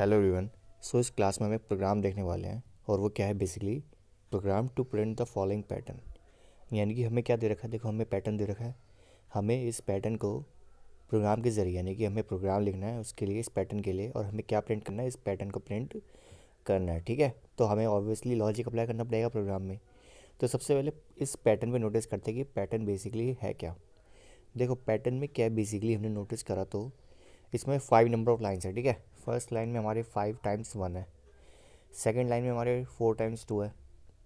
Hello everyone so इस class में हम एक प्रोग्राम देखने वाले हैं और वो क्या है basically program to print the following pattern यानी कि हमें क्या दे रखा है देखो हमें पैटर्न दे रखा है हमें इस पैटर्न को प्रोग्राम के ज़रिए यानी कि हमें प्रोग्राम लिखना है उसके लिए इस पैटर्न के लिए और हमें क्या प्रिंट करना है इस पैटर्न को प्रिंट करना है ठीक है तो हमें ऑब्वियसली लॉजिक अप्लाई करना पड़ेगा प्रोग्राम में तो सबसे पहले इस पैटर्न पर नोटिस करते हैं कि पैटर्न बेसिकली है क्या देखो पैटर्न में क्या बेसिकली हमने नोटिस करा तो इसमें फाइव नंबर ऑफ लाइन्स है ठीक है फर्स्ट लाइन में हमारे फाइव टाइम्स वन है सेकेंड लाइन में हमारे फोर टाइम्स टू है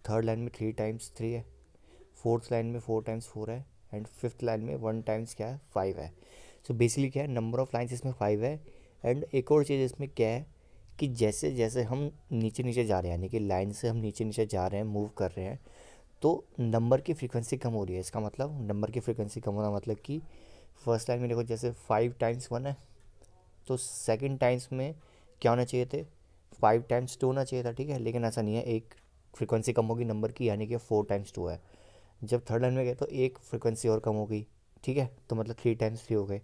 थर्ड लाइन में थ्री टाइम्स थ्री है फोर्थ लाइन में फोर टाइम्स फोर है एंड फिफ्थ लाइन में वन टाइम्स क्या है फाइव है सो so बेसिकली क्या है नंबर ऑफ लाइन्स इसमें फाइव है एंड एक और चीज़ इसमें क्या है कि जैसे जैसे हम नीचे नीचे जा रहे हैं यानी कि लाइन से हम नीचे नीचे जा रहे हैं मूव कर रहे हैं तो नंबर की फ्रीक्वेंसी कम हो रही है इसका मतलब नंबर की फ्रीक्वेंसी कम होना मतलब कि फर्स्ट लाइन में देखो जैसे फाइव टाइम्स वन है तो सेकेंड टाइम्स में क्या होना चाहिए थे फाइव टाइम्स टू होना चाहिए था ठीक है लेकिन ऐसा नहीं है एक फ्रिक्वेंसी कम होगी नंबर की यानी कि फोर टाइम्स टू है जब थर्ड लाइन में गए तो एक फ्रिक्वेंसी और कम हो गई ठीक है तो मतलब थ्री टाइम्स थ्री हो गए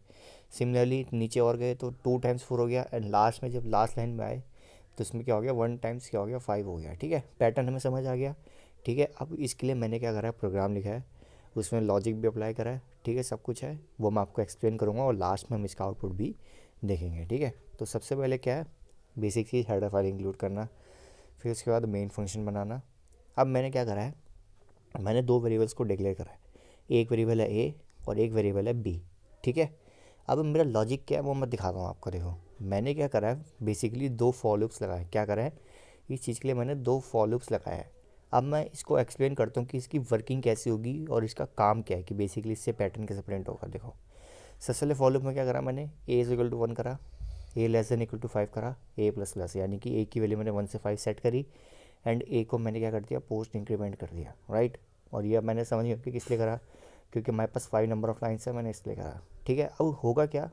सिमिलरली नीचे और गए तो टू टाइम्स फोर हो गया एंड लास्ट में जब लास्ट लाइन में आए तो इसमें क्या हो गया वन टाइम्स क्या हो गया फाइव हो गया ठीक है पैटर्न हमें समझ आ गया ठीक है अब इसके लिए मैंने क्या करा है प्रोग्राम लिखा है उसमें लॉजिक भी अप्लाई करा है ठीक है सब कुछ है वो मैं आपको एक्सप्लेन करूँगा और लास्ट में हम इसका आउटपुट भी देखेंगे ठीक है तो सबसे पहले क्या है बेसिक चीज़ हेडर फाइल इंक्लूड करना फिर उसके बाद मेन फंक्शन बनाना अब मैंने क्या करा है मैंने दो वेरिएबल्स को डिक्लेयर करा है एक वेरिएबल है ए और एक वेरिएबल है बी ठीक है अब मेरा लॉजिक क्या है वो मैं दिखाता हूँ आपको देखो मैंने क्या करा है बेसिकली दो फॉलोअप्स लगाए क्या करा है इस चीज़ के लिए मैंने दो फॉलोअप्स लगाए हैं अब मैं इसको एक्सप्लेन करता हूँ कि इसकी वर्किंग कैसी होगी और इसका काम क्या है कि बेसिकली इससे पैटर्न कैसे प्रिंट होगा देखो ससेलिफ फॉलोअप में क्या करा मैंने A is equal to one करा A less than equal to five करा ए प्लस प्लस यानी कि ए की वैल्यू मैंने वन से फाइव सेट करी एंड ए को मैंने क्या कर दिया पोस्ट इंक्रीमेंट कर दिया राइट right? और यह मैंने समझ नहीं कि किस लिए करा क्योंकि हमारे पास फाइव नंबर ऑफ लाइन्स है मैंने इसलिए करा ठीक है अब होगा क्या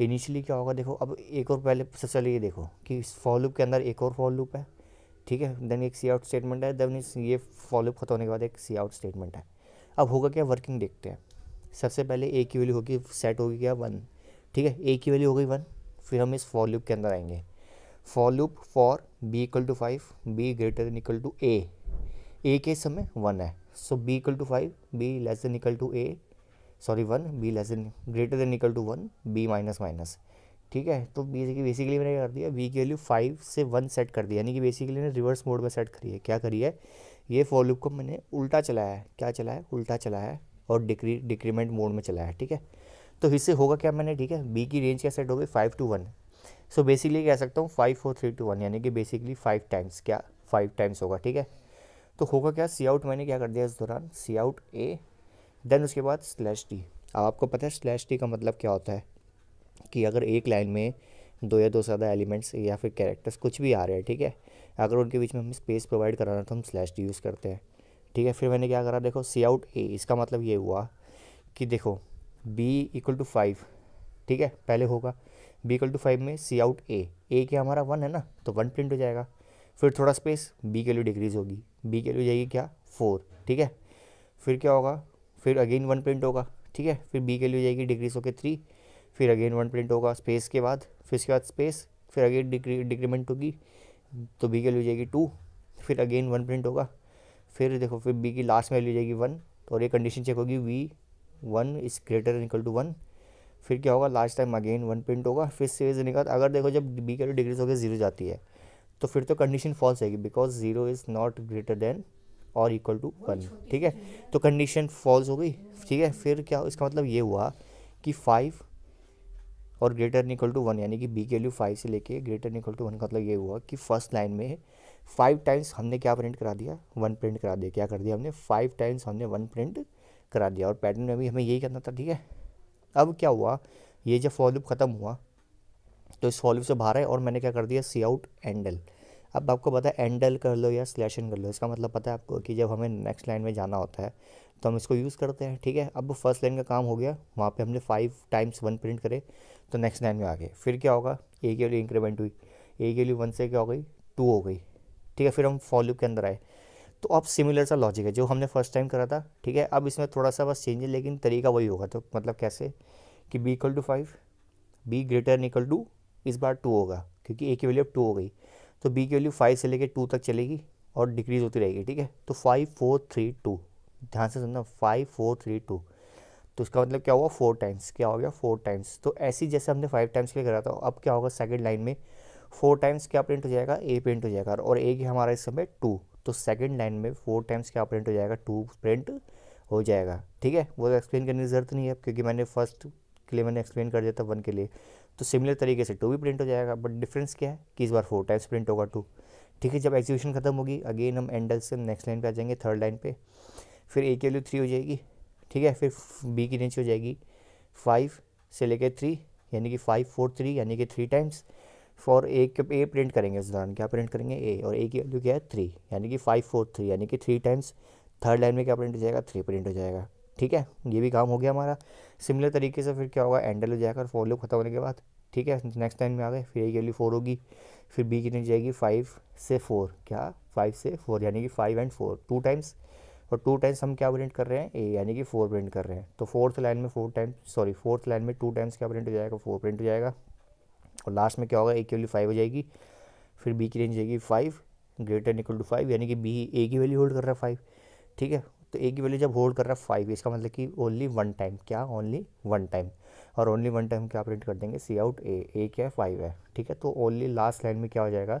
इनिशियली क्या होगा देखो अब एक और पहले सबसे पहले ये देखो कि इस फॉलोअप के अंदर एक और फॉलोअप है ठीक है देन एक सी आउट स्टेटमेंट है देन ये फॉलोअप खत्म होने के बाद एक सी आउट स्टेटमेंट है अब होगा क्या वर्किंग देखते हैं सबसे पहले ए की वैल्यू होगी सेट होगी क्या वन ठीक है ए की वैल्यू हो गई वन फिर हम इस फॉर लूप के अंदर आएंगे for loop for B equal to five B greater than equal to A A के समय वन है so B equal to five B less than equal to A sorry one B less than greater than equal to one B minus minus ठीक है तो basically basically मैंने कर दिया B की वैल्यू फाइव से वन सेट कर दिया यानी कि बेसिकली मैंने रिवर्स मोड में सेट करी है क्या करी है ये फॉर लूप को मैंने उल्टा चलाया है क्या चलाया है उल्टा चलाया है और डिक्री डिक्रीमेंट मोड में चला है ठीक है तो इससे होगा क्या मैंने ठीक है बी की रेंज क्या सेट हो गई five two one so basically कह सकता हूँ five four three two one यानी कि बेसिकली फाइव टाइम्स क्या फाइव टाइम्स होगा ठीक है तो होगा क्या सी आउट मैंने क्या कर दिया इस दौरान सी आउट ए देन उसके बाद स्लैश टी अब आपको पता है स्लैश टी का मतलब क्या होता है कि अगर एक लाइन में दो या दो से ज़्यादा एलिमेंट्स या फिर कैरेक्टर्स कुछ भी आ रहे हैं ठीक है अगर उनके बीच में हमें स्पेस प्रोवाइड कराना तो हम स्लैश टी यूज़ करते हैं ठीक है फिर मैंने क्या करा देखो सी आउट ए इसका मतलब ये हुआ कि देखो बी इक्वल टू फाइव ठीक है पहले होगा बी इक्वल टू फाइव में सी आउट ए ए क्या हमारा वन है ना तो वन प्रिंट हो जाएगा फिर थोड़ा स्पेस बी के लिए डिक्रीज होगी बी के लिए जाएगी क्या फोर ठीक है फिर क्या होगा फिर अगेन वन प्रिंट होगा ठीक है फिर बी के लिए जाएगी डिक्रीज होकर थ्री फिर अगेन वन प्रिंट होगा स्पेस के बाद फिर उसके बाद स्पेस फिर अगेन डिक्रीमेंट होगी तो बी के लिए जाएगी टू फिर अगेन वन प्रिंट होगा फिर देखो फिर बी की लास्ट में वैल्यू जाएगी वन तो और ये कंडीशन चेक होगी V one is greater equal to one फिर क्या होगा last time again one print होगा फिर से निकाल अगर देखो जब बी का डिग्रीज होकर जीरो जाती है तो फिर तो कंडीशन फॉल्स आएगी because zero is not greater than और इक्वल टू वन ठीक है तो कंडीशन फॉल्स हो गई ठीक है फिर क्या इसका मतलब ये हुआ कि फाइव और ग्रेटर इक्वल टू वन यानी कि बी की वैल्यू फाइव से लेके ग्रेटर निकल टू वन का मतलब ये हुआ कि फर्स्ट लाइन में फाइव टाइम्स हमने क्या प्रिंट करा दिया वन प्रिंट करा दिया क्या कर दिया हमने फाइव टाइम्स हमने वन प्रिंट करा दिया और पैटर्न में भी हमें यही करना था ठीक है अब क्या हुआ ये जब फॉलूप ख़त्म हुआ तो इस फॉलूप से बाहर है और मैंने क्या कर दिया सी आउट एंडल अब आपको पता है एंडल कर लो या स्लैशन कर लो इसका मतलब पता है आपको कि जब हमें नेक्स्ट लाइन में जाना होता है तो हम इसको यूज़ करते हैं ठीक है अब फर्स्ट लाइन का काम हो गया वहाँ पे हमने फाइव टाइम्स वन प्रिंट करे तो नेक्स्ट लाइन में आ गए फिर क्या होगा ए के लिए इंक्रीमेंट हुई ए के लिए वन से क्या हो गई टू हो गई ठीक है फिर हम फॉर लूप के अंदर आए तो अब सिमिलर सा लॉजिक है जो हमने फर्स्ट टाइम करा था ठीक है अब इसमें थोड़ा सा बस चेंज है लेकिन तरीका वही होगा तो मतलब कैसे कि B equal to five B greater equal to इस बार टू होगा क्योंकि ए की वैल्यू अब टू हो गई तो बी की वैल्यू फाइव से लेकर टू तक चलेगी और डिक्रीज होती रहेगी ठीक है तो फाइव फोर थ्री टू ध्यान से सुनना फाइव फोर थ्री टू तो उसका मतलब क्या हुआ फोर टाइम्स क्या हो गया फोर टाइम्स तो ऐसे जैसे हमने फाइव टाइम्स के लिए करा था अब क्या होगा सेकेंड लाइन में फोर टाइम्स क्या प्रिंट हो जाएगा ए प्रिंट हो जाएगा और ए की हमारा इस समय टू तो सेकेंड लाइन में फोर टाइम्स क्या प्रिंट हो जाएगा टू प्रिंट हो जाएगा ठीक है वो एक्सप्लेन करने की ज़रूरत नहीं है क्योंकि मैंने फर्स्ट के लिए मैंने एक्सप्लेन कर दिया था वन के लिए तो सिमिलर तरीके से टू भी प्रिंट हो जाएगा बट डिफरेंस क्या है कि इस बार फोर टाइम्स प्रिंट होगा टू ठीक है जब एग्जीक्यूशन खत्म होगी अगेन हम एंडल से नेक्स्ट लाइन पर आ जाएंगे थर्ड लाइन पर फिर ए के वैल्यू थ्री हो जाएगी ठीक है फिर बी की रेंज हो जाएगी फाइव से लेकर थ्री यानी कि फाइव फोर थ्री यानी कि थ्री टाइम्स फॉर ए ए प्रिंट करेंगे इस दौरान क्या प्रिंट करेंगे ए और ए की वैल्यू क्या है थ्री यानी कि फाइव फोर थ्री यानी कि थ्री टाइम्स थर्ड लाइन में क्या प्रिंट हो जाएगा थ्री प्रिंट हो जाएगा ठीक है ये भी काम हो गया हमारा सिमिलर तरीके से फिर क्या होगा एंडल हो जाएगा और फोर लूप खत्म होने के बाद ठीक है नेक्स्ट टाइम में आ गए फिर ए की वैल्यू फोर होगी फिर बी कितनी जाएगी फाइव से फोर क्या फाइव से फोर यानी कि five and four two times और टू टाइम्स हम क्या प्रिंट कर रहे हैं ए यानी कि फोर प्रिंट कर रहे हैं तो फोर्थ लाइन में four times sorry fourth line में टू टाइम्स क्या प्रिंट हो जाएगा फोर प्रिंट हो जाएगा और लास्ट में क्या होगा ए की वैल्यू फाइव हो जाएगी फिर बी की रेंज जाएगी five greater equal to five यानी कि बी ए की वैल्यू होल्ड कर रहा है फाइव ठीक है तो ए की वैल्यू जब होल्ड कर रहा है फाइव इसका मतलब कि ओनली वन टाइम क्या ओनली वन टाइम और ओनली वन टाइम क्या प्रिंट कर देंगे सी आउट ए ए क्या है फाइव है ठीक है तो ओनली लास्ट लाइन में क्या हो जाएगा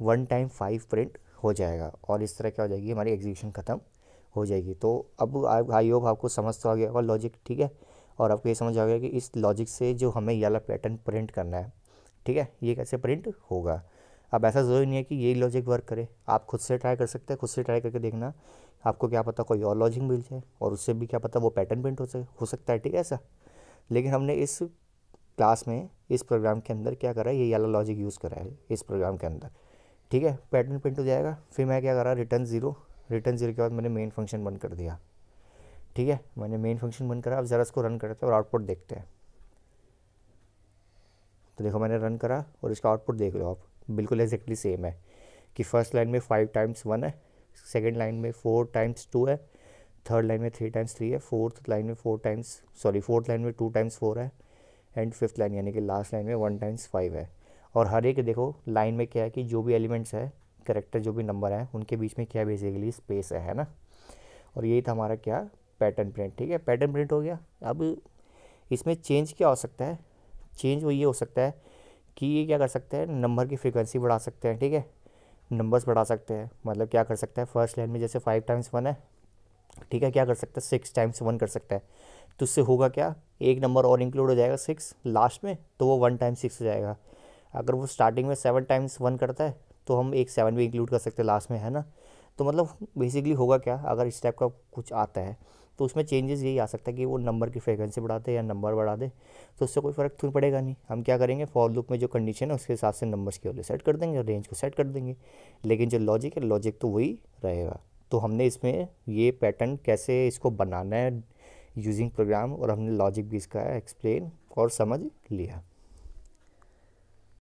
वन टाइम फाइव प्रिंट हो जाएगा और इस तरह क्या हो जाएगी हमारी एग्जीक्यूशन ख़त्म हो जाएगी तो अब आई होप आपको समझ तो आ गया होगा लॉजिक ठीक है और आपको ये समझ आ गया कि इस लॉजिक से जो हमें ये वाला पैटर्न प्रिंट करना है ठीक है ये कैसे प्रिंट होगा अब ऐसा ज़रूरी नहीं है कि यही लॉजिक वर्क करे आप खुद से ट्राई कर सकते हैं खुद से ट्राई करके देखना आपको क्या पता कोई और लॉजिक मिल जाए और उससे भी क्या पता वो पैटर्न प्रिंट हो सके हो सकता है ठीक है ऐसा लेकिन हमने इस क्लास में इस प्रोग्राम के अंदर क्या करा है ये येलो लॉजिक यूज़ करा है इस प्रोग्राम के अंदर ठीक है पैटर्न प्रिंट हो जाएगा फिर मैं क्या करा रिटर्न ज़ीरो रिटर्न ज़ीरो के बाद मैंने मेन फंक्शन बंद कर दिया ठीक है मैंने मेन फंक्शन बंद करा अब ज़रा इसको रन करते हैं और आउटपुट देखते हैं तो देखो मैंने रन करा और इसका आउटपुट देख लो आप बिल्कुल एग्जैक्टली सेम है कि फर्स्ट लाइन में फाइव टाइम्स वन है सेकेंड लाइन में फोर टाइम्स टू है थर्ड लाइन में थ्री टाइम्स थ्री है फोर्थ लाइन में four times sorry fourth line में टू टाइम्स फोर है एंड फिफ्थ लाइन यानी कि लास्ट लाइन में वन टाइम्स फाइव है और हर एक देखो लाइन में क्या है कि जो भी एलिमेंट्स है करेक्टर जो भी नंबर है उनके बीच में क्या बेसिकली स्पेस है है ना और यही था हमारा क्या पैटर्न प्रिंट ठीक है पैटर्न प्रिंट हो गया अब इसमें चेंज क्या हो सकता है चेंज वो ये हो सकता है कि ये क्या कर सकते हैं नंबर की फ्रिक्वेंसी बढ़ा सकते हैं ठीक है नंबर्स बढ़ा सकते हैं मतलब क्या कर सकता है फर्स्ट लाइन में जैसे फाइव टाइम्स वन है ठीक है क्या कर सकता है सिक्स टाइम्स वन कर सकता है तो उससे होगा क्या एक नंबर और इंक्लूड हो जाएगा सिक्स लास्ट में तो वो वन टाइम सिक्स हो जाएगा अगर वो स्टार्टिंग में सेवन टाइम्स वन करता है तो हम एक सेवन भी इंक्लूड कर सकते हैं लास्ट में है ना तो मतलब बेसिकली होगा क्या अगर इस टाइप का कुछ आता है तो उसमें चेंजेस यही आ सकता है कि वो नंबर की फ्रिक्वेंसी बढ़ा दे या नंबर बढ़ा दे तो उससे कोई फ़र्क थोड़ी पड़ेगा नहीं हम क्या करेंगे फॉर लुक में जो कंडीशन है उसके हिसाब से नंबर्स की वैल्यू सेट कर देंगे रेंज को सेट कर देंगे लेकिन जो लॉजिक है लॉजिक तो वही रहेगा तो हमने इसमें ये पैटर्न कैसे इसको बनाना है यूजिंग प्रोग्राम और हमने लॉजिक भी इसका एक्सप्लेन और समझ लिया